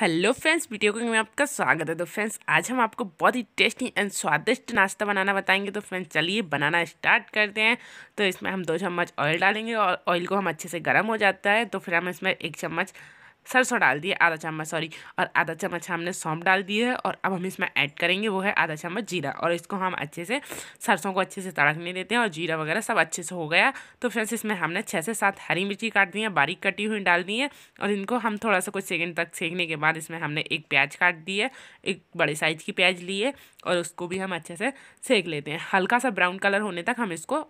hello friends video cooking में आपका स्वागत है तो फ्रेंड्स आज हम आपको बहुत ही टेस्टी एंड स्वादिष्ट नाश्ता बनाना बताएंगे तो फ्रेंड्स चलिए बनाना स्टार्ट करते हैं तो इसमें हम दो चम्मच ऑयल डालेंगे और ऑयल को हम अच्छे से गर्म हो जाता है तो फिर हम इसमें एक चम्मच सरसों डाल दिए आधा चम्मच सॉरी और आधा चम्मच हमने सौंप डाल दिए है और अब हम इसमें ऐड करेंगे वो है आधा चम्मच जीरा और इसको हम अच्छे से सरसों को अच्छे से तड़कने देते हैं और जीरा वगैरह सब अच्छे से हो गया तो फ्रेंड्स इसमें हमने छः से सात हरी मिर्ची काट दी है बारीक कटी हुई डाल दी है और इनको हम थोड़ा सा कुछ सेकेंड तक सेकने के बाद इसमें हमने एक प्याज काट दी है एक बड़े साइज़ की प्याज ली है और उसको भी हम अच्छे से सेक लेते हैं हल्का सा ब्राउन कलर होने तक हम इसको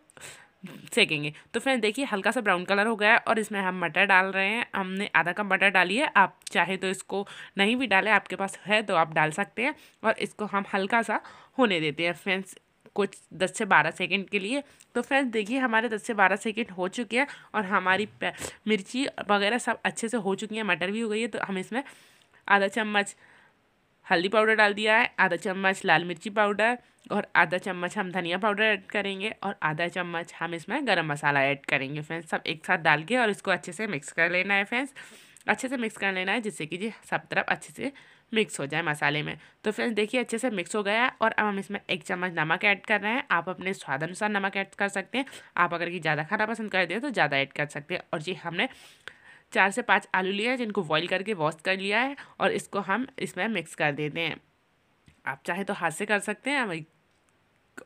सेकेंगे तो फ्रेंड देखिए हल्का सा ब्राउन कलर हो गया है और इसमें हम मटर डाल रहे हैं हमने आधा कप मटर डाली है आप चाहे तो इसको नहीं भी डालें आपके पास है तो आप डाल सकते हैं और इसको हम हल्का सा होने देते हैं फ्रेंड्स कुछ दस से बारह सेकेंड के लिए तो फ्रेंड्स देखिए हमारे दस से बारह सेकेंड हो चुके हैं और हमारी मिर्ची वगैरह सब अच्छे से हो चुकी है मटर भी हो गई है तो हम इसमें आधा चम्मच हल्दी पाउडर डाल दिया है आधा चम्मच लाल मिर्ची पाउडर और आधा चम्मच हम धनिया पाउडर ऐड करेंगे और आधा चम्मच हम इसमें गरम मसाला ऐड करेंगे फ्रेंड्स सब एक साथ डाल के और इसको अच्छे से मिक्स कर लेना है फ्रेंड्स अच्छे से मिक्स कर लेना है जिससे कि जी सब तरफ अच्छे से मिक्स हो जाए मसाले में तो फ्रेंड्स देखिए अच्छे से मिक्स हो गया और अब हम इसमें एक चम्मच नमक ऐड कर रहे हैं आप अपने स्वाद अनुसार नमक ऐड कर सकते हैं आप अगर कि ज़्यादा खाना पसंद करते हैं तो ज़्यादा ऐड कर सकते हैं और जी हमने चार से पाँच आलू लिए हैं जिनको बॉईल करके वॉश कर लिया है और इसको हम इसमें मिक्स कर देते हैं आप चाहें तो हाथ से कर सकते हैं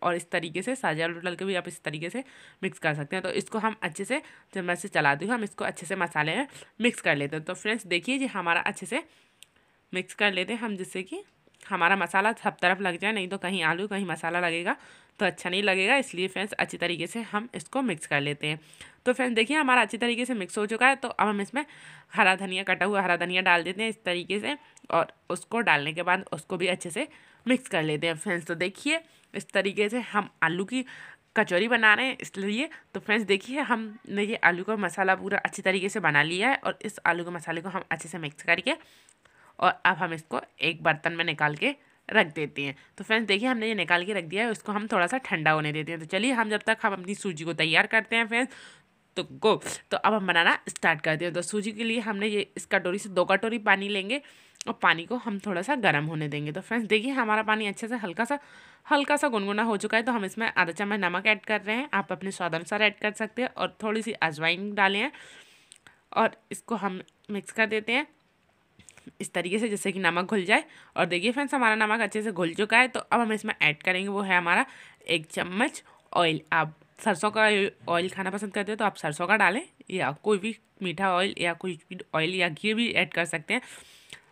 और इस तरीके से साझा आलू डाल के भी आप इस तरीके से मिक्स कर सकते हैं तो इसको हम अच्छे से चम्मच से चलाते दूँ हम इसको अच्छे से मसाले में मिक्स कर लेते हैं तो फ्रेंड्स देखिए जी हमारा अच्छे से मिक्स कर लेते हैं हम जिससे कि हमारा मसाला सब तरफ लग जाए नहीं तो कहीं आलू कहीं मसाला लगेगा तो अच्छा नहीं लगेगा इसलिए फ्रेंड्स अच्छी तरीके से हम इसको मिक्स कर लेते हैं तो फ्रेंड्स देखिए हमारा अच्छी तरीके से मिक्स हो चुका है तो अब हम इसमें हरा धनिया कटा हुआ हरा धनिया डाल देते हैं इस तरीके से और उसको डालने के बाद उसको भी अच्छे से मिक्स कर लेते हैं फ्रेंड्स तो देखिए इस तरीके से हम आलू की कचौरी बना रहे हैं इसलिए तो फ्रेंड्स देखिए हमने ये आलू का मसाला पूरा अच्छी तरीके से बना लिया है और इस आलू के मसाले को हम अच्छे से मिक्स करके और अब हम इसको एक बर्तन में निकाल के रख देते हैं तो फ्रेंड्स देखिए हमने ये निकाल के रख दिया है उसको हम थोड़ा सा ठंडा होने देते हैं तो चलिए हम जब तक हम अपनी सूजी को तैयार करते हैं फ्रेंड्स तो गो तो अब हम बनाना स्टार्ट करते हैं तो सूजी के लिए हमने ये इस कटोरी से दो कटोरी पानी लेंगे और पानी को हम थोड़ा सा गर्म होने देंगे तो फ्रेंड्स देखिए हमारा पानी अच्छे से हल्का सा हल्का सा गुनगुना हो चुका है तो हम इसमें आधा चम्मच नमक ऐड कर रहे हैं आप अपने स्वाद अनुसार ऐड कर सकते हैं और थोड़ी सी अजवाइन डालें और इसको हम मिक्स कर देते हैं इस तरीके से जैसे कि नमक घुल जाए और देखिए फ्रेंड्स हमारा नमक अच्छे से घुल चुका है तो अब हम इसमें ऐड करेंगे वो है हमारा एक चम्मच ऑयल आप सरसों का ऑयल खाना पसंद करते हो तो आप सरसों का डालें या कोई भी मीठा ऑयल या कोई ऑयल या घी भी ऐड कर सकते हैं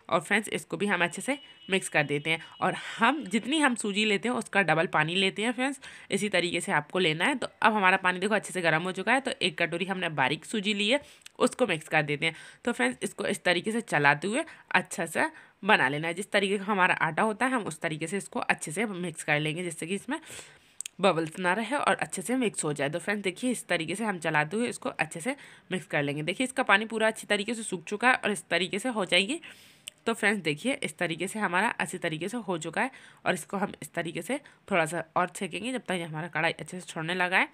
और फ्रेंड्स इसको भी हम अच्छे से मिक्स कर देते हैं और हम जितनी हम सूजी लेते हैं उसका डबल पानी लेते हैं फ्रेंड्स इसी तरीके से आपको लेना है तो अब हमारा पानी देखो अच्छे से गर्म हो चुका है तो एक कटोरी हमने बारीक सूजी ली है उसको मिक्स कर देते हैं तो फ्रेंड्स इसको इस तरीके से चलाते हुए अच्छा सा बना लेना है जिस तरीके का हमारा आटा होता है हम उस तरीके से इसको अच्छे से मिक्स कर लेंगे जिससे कि इसमें बबल्स ना रहे और अच्छे से मिक्स हो जाए तो फ्रेंड्स देखिए इस तरीके से हम चलाते हुए इसको अच्छे से मिक्स कर लेंगे देखिए इसका पानी पूरा अच्छी तरीके से सूख चुका है और इस तरीके से हो जाएगी तो फ्रेंड्स देखिए इस तरीके से हमारा अच्छी तरीके से हो चुका है और इसको हम इस तरीके से थोड़ा सा और छेकेंगे जब तक ये हमारा कढ़ाई अच्छे से छोड़ने लगा है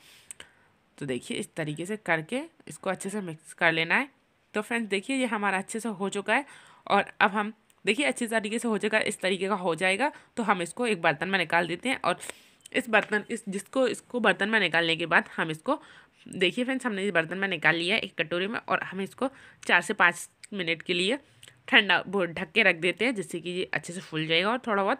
तो देखिए इस तरीके से करके इसको अच्छे से मिक्स कर लेना है तो फ्रेंड्स देखिए ये हमारा अच्छे से हो चुका है और अब हम देखिए अच्छे तरीके से हो चुका इस तरीके का हो जाएगा तो हम इसको एक बर्तन में निकाल देते हैं और इस बर्तन इस जिसको इसको बर्तन में निकालने के बाद हम इसको देखिए फ्रेंड्स हमने इस बर्तन में निकाल लिया है एक कटोरी में और हम इसको चार से पाँच मिनट के लिए ठंडा ढक के रख देते हैं जिससे कि ये अच्छे से फूल जाएगा और थोड़ा बहुत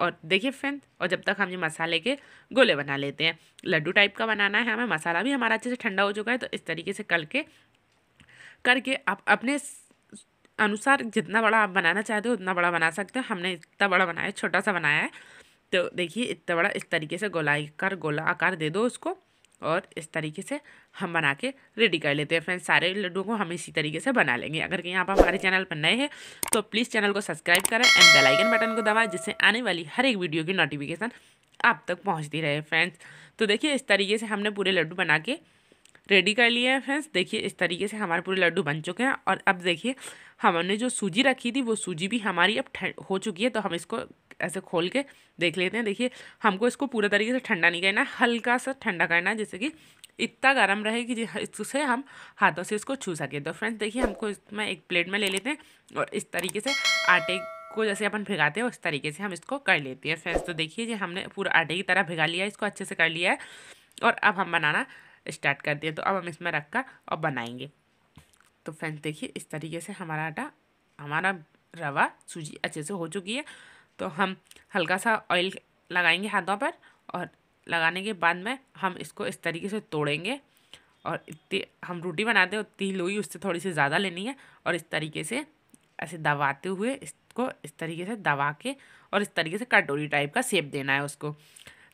और देखिए फ्रेंड और जब तक हम ये मसाले के गोले बना लेते हैं लड्डू टाइप का बनाना है हमें मसाला भी हमारा अच्छे से ठंडा हो चुका है तो इस तरीके से कल के करके आप अपने अनुसार जितना बड़ा आप बनाना चाहते हो उतना बड़ा बना सकते हो हमने इतना बड़ा बनाया छोटा सा बनाया है तो देखिए इतना बड़ा इस तरीके से गोला आकार गोला आकार दे दो उसको और इस तरीके से हम बना के रेडी कर लेते हैं फ्रेंड्स सारे लड्डू को हम इसी तरीके से बना लेंगे अगर कहीं आप हमारे चैनल पर नए हैं तो प्लीज़ चैनल को सब्सक्राइब करें एंड बेलाइकन बटन को दबाएँ जिससे आने वाली हर एक वीडियो की नोटिफिकेशन आप तक पहुँचती रहे फ्रेंड्स तो देखिए इस तरीके से हमने पूरे लड्डू बना के रेडी कर लिए हैं फ्रेंड्स देखिए इस तरीके से हमारे पूरे लड्डू बन चुके हैं और अब देखिए हमने जो सूजी रखी थी वो सूजी भी हमारी अब हो चुकी है तो हम इसको ऐसे खोल के देख लेते हैं देखिए हमको इसको पूरा तरीके से ठंडा नहीं करना हल्का सा ठंडा करना जैसे कि इतना गर्म रहे कि इससे हम हाथों से इसको छू सकें तो फ्रेंड्स देखिए हमको इसमें एक प्लेट में ले लेते हैं और इस तरीके से आटे को जैसे अपन भिगाते हैं उस तरीके से हम इसको कर लेते हैं फ्रेंड्स तो देखिए जी हमने पूरा आटे की तरह भिगा लिया है इसको अच्छे से कर लिया है और अब हम बनाना स्टार्ट कर दिए तो अब हम इसमें रख कर और बनाएंगे तो फ्रेंड्स देखिए इस तरीके से हमारा आटा हमारा रवा सूजी अच्छे से हो चुकी है तो हम हल्का सा ऑयल लगाएंगे हाथों पर और लगाने के बाद में हम इसको इस तरीके से तोड़ेंगे और इतनी हम रोटी बनाते हैं उतनी लोई उससे थोड़ी सी ज़्यादा लेनी है और इस तरीके से ऐसे दबाते हुए इसको इस तरीके से दबा के और इस तरीके से कटोरी टाइप का सेप देना है उसको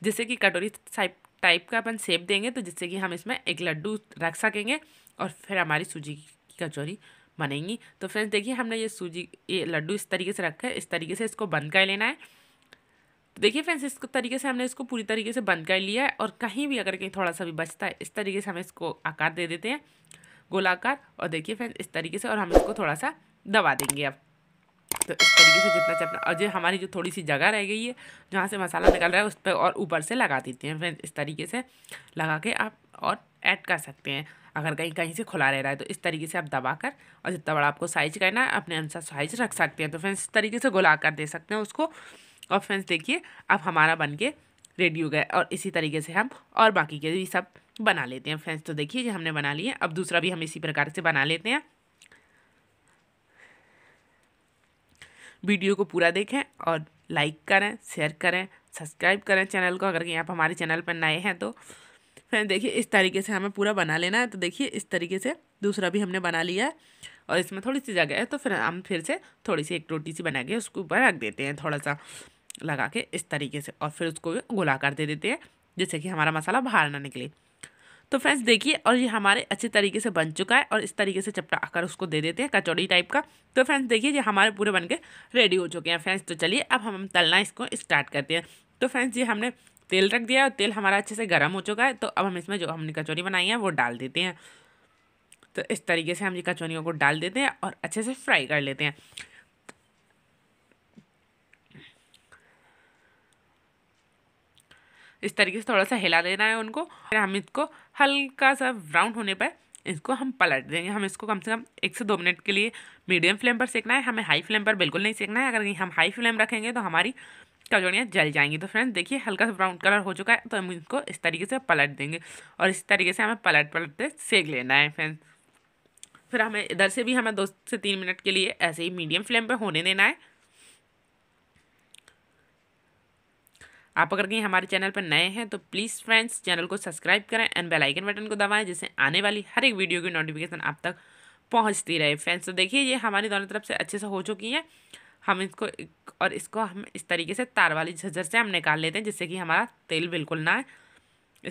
जिससे कि कटोरी टाइप टाइप का अपन सेप देंगे तो जिससे कि हम इसमें एक लड्डू रख सकेंगे और फिर हमारी सूजी कचौरी बनेंगी तो फ्रेंड्स देखिए हमने ये सूजी ये लड्डू इस तरीके से रखा है इस तरीके से इसको बंद कर लेना है तो देखिए फ्रेंड्स इस तरीके से हमने इसको पूरी तरीके से बंद कर लिया है और कहीं भी अगर कहीं थोड़ा सा भी बचता है इस तरीके से हम इसको आकार दे देते हैं गोलाकार और देखिए फ्रेंड्स इस तरीके से और हम इसको थोड़ा सा दबा देंगे अब तो इस तरीके से जितना चपना और जो हमारी जो थोड़ी सी जगह रह गई है जहाँ से मसाला निकल रहा है उस पर और ऊपर से लगा देते हैं फ्रेंड्स इस तरीके से लगा के आप और ऐड कर सकते हैं अगर कहीं कहीं से खुला रह रहा है तो इस तरीके से आप दबा कर और जितना बड़ा आपको साइज करना है अपने अनुसार साइज रख सकते हैं तो फ्रेंड्स इस तरीके से घुला कर दे सकते हैं उसको और फ्रेंड्स देखिए अब हमारा बन के रेडी हो गया और इसी तरीके से हम और बाकी के भी सब बना लेते हैं फ्रेंड्स तो देखिए ये हमने बना लिए अब दूसरा भी हम इसी प्रकार से बना लेते हैं वीडियो को पूरा देखें और लाइक करें शेयर करें सब्सक्राइब करें चैनल को अगर कहीं आप हमारे चैनल पर नए हैं तो फ्रेंड देखिए इस तरीके से हमें पूरा बना लेना है तो देखिए इस तरीके से दूसरा भी हमने बना लिया है और इसमें थोड़ी सी जगह है तो फिर हम फिर से थोड़ी सी एक रोटी सी बना के उसको ऊपर रख देते हैं थोड़ा सा लगा के इस तरीके से और फिर उसको कर दे देते हैं जिससे कि हमारा मसाला बाहर ना निकले तो फ्रेंड्स देखिए और ये हमारे अच्छे तरीके से बन चुका है और इस तरीके से चपटा आकर उसको दे देते हैं कचौड़ी टाइप का तो फ्रेंड्स देखिए ये हमारे पूरे बन के रेडी हो चुके हैं फ्रेंड्स तो चलिए अब हम तलना इसको स्टार्ट करते हैं तो फ्रेंड्स ये हमने तेल रख दिया और तेल हमारा अच्छे से गर्म हो चुका है तो अब हम इसमें जो हमने कचौरी बनाई है वो डाल देते हैं तो इस तरीके से हम ये कचौरियों को डाल देते हैं और अच्छे से फ्राई कर लेते हैं इस तरीके से थोड़ा सा हिला देना है उनको फिर हम इसको हल्का सा ब्राउन होने पर इसको हम पलट देंगे हम इसको कम से कम एक से दो मिनट के लिए मीडियम फ्लेम पर सेकना है हमें हाई फ्लेम पर बिल्कुल नहीं सेकना है अगर हम हाई फ्लेम रखेंगे तो हमारी कचौड़ियाँ जल जाएंगी तो फ्रेंड्स देखिए हल्का सा ब्राउन कलर हो चुका है तो हम इसको इस तरीके से पलट देंगे और इस तरीके से हमें पलट पलटते सेक लेना है फ्रेंड्स फिर हमें इधर से भी हमें दो से तीन मिनट के लिए ऐसे ही मीडियम फ्लेम पर होने देना है आप अगर कहीं हमारे चैनल पर नए हैं तो प्लीज़ फ्रेंड्स चैनल को सब्सक्राइब करें एंड बेल आइकन बटन को दबाएं जिससे आने वाली हर एक वीडियो की नोटिफिकेशन आप तक पहुंचती रहे फ्रेंड्स तो देखिए ये हमारी दोनों तरफ से अच्छे से हो चुकी है हम इसको और इसको हम इस तरीके से तार वाली झज्जर से हम निकाल लेते हैं जिससे कि हमारा तेल बिल्कुल ना है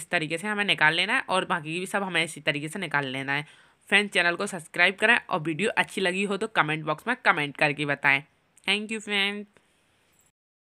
इस तरीके से हमें निकाल लेना है और बाकी भी सब हमें इसी तरीके से निकाल लेना है फ्रेंड्स चैनल को सब्सक्राइब करें और वीडियो अच्छी लगी हो तो कमेंट बॉक्स में कमेंट करके बताएं थैंक यू फ्रेंड्स